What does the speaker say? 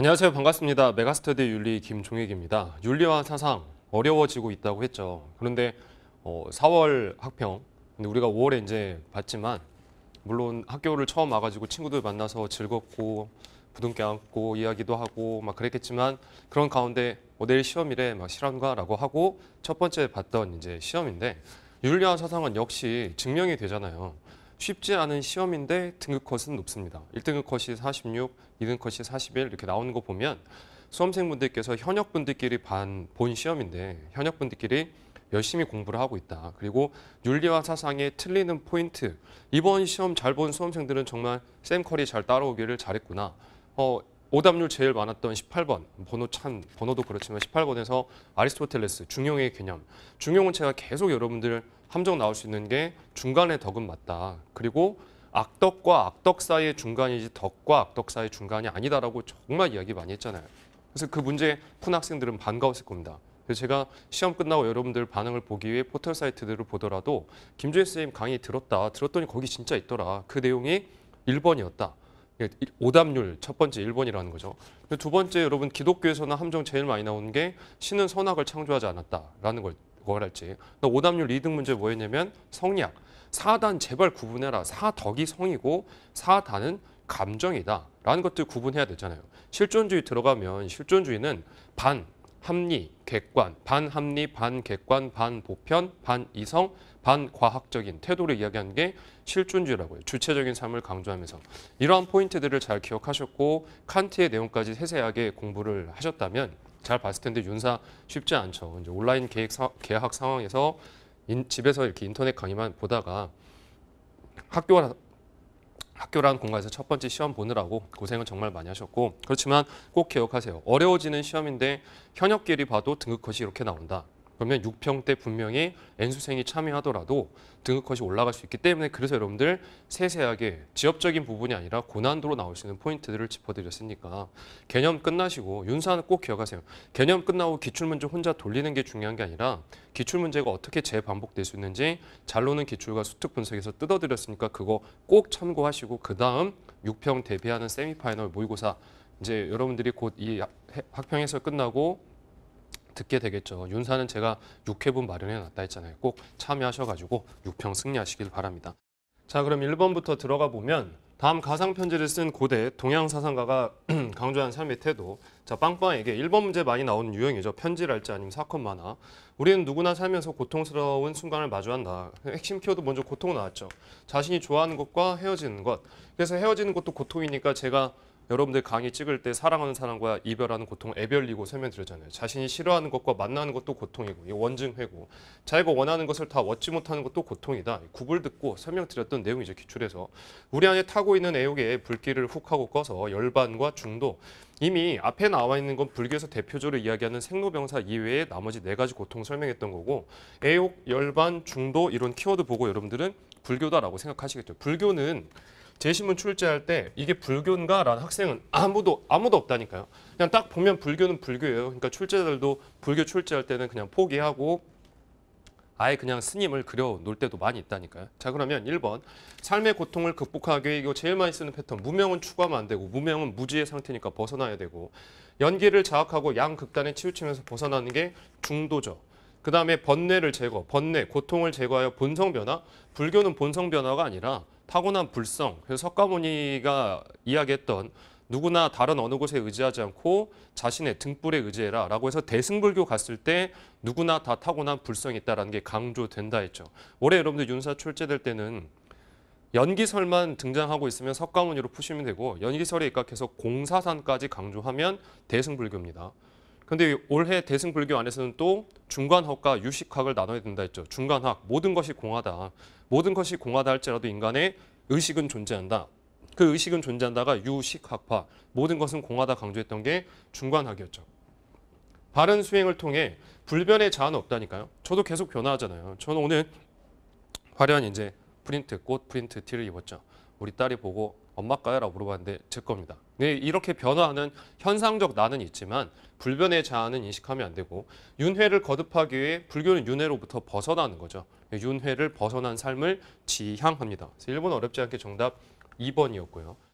안녕하세요. 반갑습니다. 메가스터디 윤리 김종익입니다. 윤리와 사상 어려워지고 있다고 했죠. 그런데 어, 4월 학평, 근데 우리가 5월에 이제 봤지만 물론 학교를 처음 와가지고 친구들 만나서 즐겁고 부둥켜 안고 이야기도 하고 막 그랬겠지만 그런 가운데 어, 내일 시험이래 막 실험가라고 하고 첫 번째 봤던 이제 시험인데 윤리와 사상은 역시 증명이 되잖아요. 쉽지 않은 시험인데 등급 컷은 높습니다. 1등급 컷이 46, 2등급 컷이 41 이렇게 나오는 거 보면 수험생분들께서 현역분들끼리 반 본 시험인데 현역분들끼리 열심히 공부를 하고 있다. 그리고 윤리와 사상에 틀리는 포인트. 이번 시험 잘 본 수험생들은 정말 샘 커리 잘 따라오기를 잘했구나. 어, 오답률 제일 많았던 18번 번호 찬 번호도 그렇지만 18번에서 아리스토텔레스 중용의 개념 중용은 제가 계속 여러분들 함정 나올 수 있는 게 중간의 덕은 맞다. 그리고 악덕과 악덕 사이의 중간이지 덕과 악덕 사이의 중간이 아니다라고 정말 이야기 많이 했잖아요. 그래서 그 문제 푼 학생들은 반가웠을 겁니다. 그래서 제가 시험 끝나고 여러분들 반응을 보기 위해 포털 사이트들을 보더라도 김주혜 선생님 강의 들었다. 들었더니 거기 진짜 있더라. 그 내용이 1번이었다. 예, 오답률 첫 번째 1번이라는 거죠. 두 번째 여러분 기독교에서는 함정 제일 많이 나오는 게 신은 선악을 창조하지 않았다라는 걸뭘 할지. 오답률 리등 문제 뭐였냐면 성량. 사단 제발 구분해라. 사덕이 성이고 사단은 감정이다. 라는 것들 구분해야 되잖아요. 실존주의 들어가면 실존주의는 반, 합리, 객관, 반합리, 반객관, 반보편, 반이성, 반과학적인 태도를 이야기하는 게 실존주의라고 요 주체적인 삶을 강조하면서. 이러한 포인트들을 잘 기억하셨고 칸트의 내용까지 세세하게 공부를 하셨다면 잘 봤을 텐데 윤사 쉽지 않죠. 이제 온라인 계획 사, 계약 상황에서 인, 집에서 이렇게 인터넷 강의만 보다가 학교가 학교라는 공간에서 첫 번째 시험 보느라고 고생을 정말 많이 하셨고 그렇지만 꼭 기억하세요. 어려워지는 시험인데 현역끼리 봐도 등급컷이 이렇게 나온다. 그러면 6평 때 분명히 N수생이 참여하더라도 등급컷이 올라갈 수 있기 때문에 그래서 여러분들 세세하게 지역적인 부분이 아니라 고난도로 나올 수 있는 포인트들을 짚어드렸으니까 개념 끝나시고 윤사는 꼭 기억하세요. 개념 끝나고 기출문제 혼자 돌리는 게 중요한 게 아니라 기출문제가 어떻게 재반복될 수 있는지 잘로는 기출과 수특 분석에서 뜯어드렸으니까 그거 꼭 참고하시고 그 다음 6평 대비하는 세미파이널 모의고사 이제 여러분들이 곧 이 학평에서 끝나고 듣게 되겠죠. 윤사는 제가 6회분 마련해놨다 했잖아요. 꼭 참여하셔가지고 6평 승리하시길 바랍니다. 자 그럼 1번부터 들어가 보면 다음 가상편지를 쓴 고대 동양사상가가 강조한 삶의 태도 자 빵빵에게 1번 문제 많이 나오는 유형이죠. 편지랄지 아니면 사건 만화 우리는 누구나 살면서 고통스러운 순간을 마주한다. 핵심 키워드 먼저 고통 나왔죠. 자신이 좋아하는 것과 헤어지는 것 그래서 헤어지는 것도 고통이니까 제가 여러분들 강의 찍을 때 사랑하는 사람과 이별하는 고통 애별리고 설명드렸잖아요. 자신이 싫어하는 것과 만나는 것도 고통이고 원증회고 자기가 원하는 것을 다 얻지 못하는 것도 고통이다. 구불 듣고 설명드렸던 내용 이제 기출에서 우리 안에 타고 있는 애욕의 불길을 훅 하고 꺼서 열반과 중도 이미 앞에 나와 있는 건 불교에서 대표적으로 이야기하는 생로병사 이외에 나머지 네 가지 고통 설명했던 거고 애욕, 열반, 중도 이런 키워드 보고 여러분들은 불교다라고 생각하시겠죠. 불교는 재신문 출제할 때 이게 불교인가라는 학생은 아무도 아무도 없다니까요. 그냥 딱 보면 불교는 불교예요. 그러니까 출제자들도 불교 출제할 때는 그냥 포기하고 아예 그냥 스님을 그려 놓을 때도 많이 있다니까요. 자 그러면 1번 삶의 고통을 극복하기 위해 이거 제일 많이 쓰는 패턴 무명은 추구하면 안 되고 무명은 무지의 상태니까 벗어나야 되고 연기를 자학하고 양극단에 치우치면서 벗어나는 게 중도죠. 그 다음에 번뇌를 제거, 번뇌, 고통을 제거하여 본성 변화. 불교는 본성 변화가 아니라 타고난 불성, 그래서 석가모니가 이야기했던 누구나 다른 어느 곳에 의지하지 않고 자신의 등불에 의지해라 라고 해서 대승불교 갔을 때 누구나 다 타고난 불성이 있다는 게 강조된다 했죠. 올해 여러분들 윤사 출제될 때는 연기설만 등장하고 있으면 석가모니로 푸시면 되고 연기설에 입각해서 공사산까지 강조하면 대승불교입니다. 근데 올해 대승불교 안에서는 또 중간학과 유식학을 나눠야 된다 했죠. 중간학, 모든 것이 공하다. 모든 것이 공하다 할지라도 인간의 의식은 존재한다. 그 의식은 존재한다가 유식학파, 모든 것은 공하다 강조했던 게 중간학이었죠. 바른 수행을 통해 불변의 자아는 없다니까요. 저도 계속 변화하잖아요. 저는 오늘 화려한 이제 프린트, 꽃 프린트 티를 입었죠. 우리 딸이 보고 엄마가요? 라고 물어봤는데 제 겁니다. 네, 이렇게 변화하는 현상적 나는 있지만 불변의 자아는 인식하면 안 되고 윤회를 거듭하기 위해 불교는 윤회로부터 벗어나는 거죠. 네, 윤회를 벗어난 삶을 지향합니다. 그래서 1번 어렵지 않게 정답 2번이었고요.